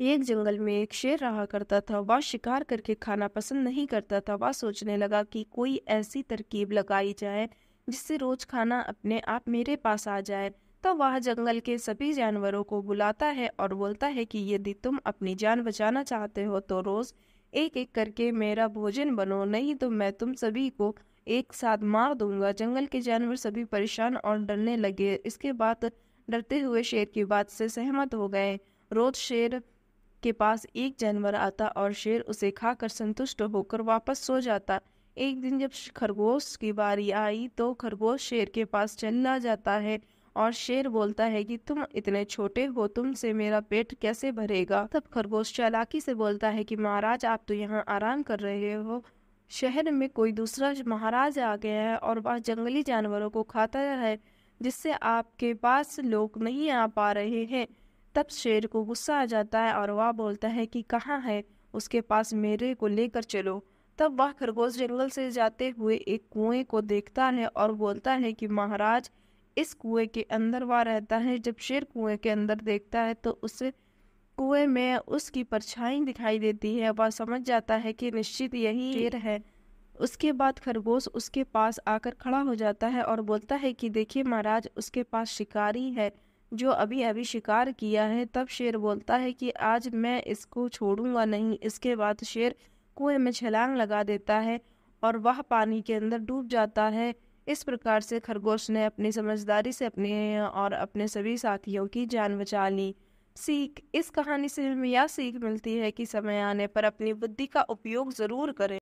एक जंगल में एक शेर रहा करता था वह शिकार करके खाना पसंद नहीं करता था वह सोचने लगा कि कोई ऐसी तरकीब लगाई जाए जिससे रोज खाना अपने आप मेरे पास आ जाए तो वह जंगल के सभी जानवरों को बुलाता है और बोलता है कि यदि तुम अपनी जान बचाना चाहते हो तो रोज एक एक करके मेरा भोजन बनो नहीं तो मैं तुम सभी को एक साथ मार दूंगा जंगल के जानवर सभी परेशान और डरने लगे इसके बाद डरते हुए शेर की बात से सहमत हो गए रोज शेर के पास एक जानवर आता और शेर उसे खाकर संतुष्ट होकर वापस सो जाता एक दिन जब खरगोश की बारी आई तो खरगोश शेर के पास चलना जाता है और शेर बोलता है कि तुम इतने छोटे हो तुमसे मेरा पेट कैसे भरेगा तब खरगोश चालाकी से बोलता है कि महाराज आप तो यहाँ आराम कर रहे हो शहर में कोई दूसरा महाराज आ गया है और वह जंगली जानवरों को खाता है जिससे आपके पास लोग नहीं आ पा रहे हैं तब शेर को गुस्सा आ जाता है और वह बोलता है कि कहाँ है उसके पास मेरे को लेकर चलो तब वह खरगोश जंगल से जाते हुए एक कुएं को देखता है और बोलता है कि महाराज इस कुएं के अंदर वह रहता है जब शेर कुएं के अंदर देखता है तो उस कुएं में उसकी परछाई दिखाई देती है वह समझ जाता है कि निश्चित यही शेर है उसके बाद खरगोश उसके पास आकर खड़ा हो जाता है और बोलता है कि देखिए महाराज उसके पास शिकारी है जो अभी अभी शिकार किया है तब शेर बोलता है कि आज मैं इसको छोड़ूंगा नहीं इसके बाद शेर कुएं में छलांग लगा देता है और वह पानी के अंदर डूब जाता है इस प्रकार से खरगोश ने अपनी समझदारी से अपने और अपने सभी साथियों की जान बचा ली सीख इस कहानी से हमें यह सीख मिलती है कि समय आने पर अपनी बुद्धि का उपयोग ज़रूर करें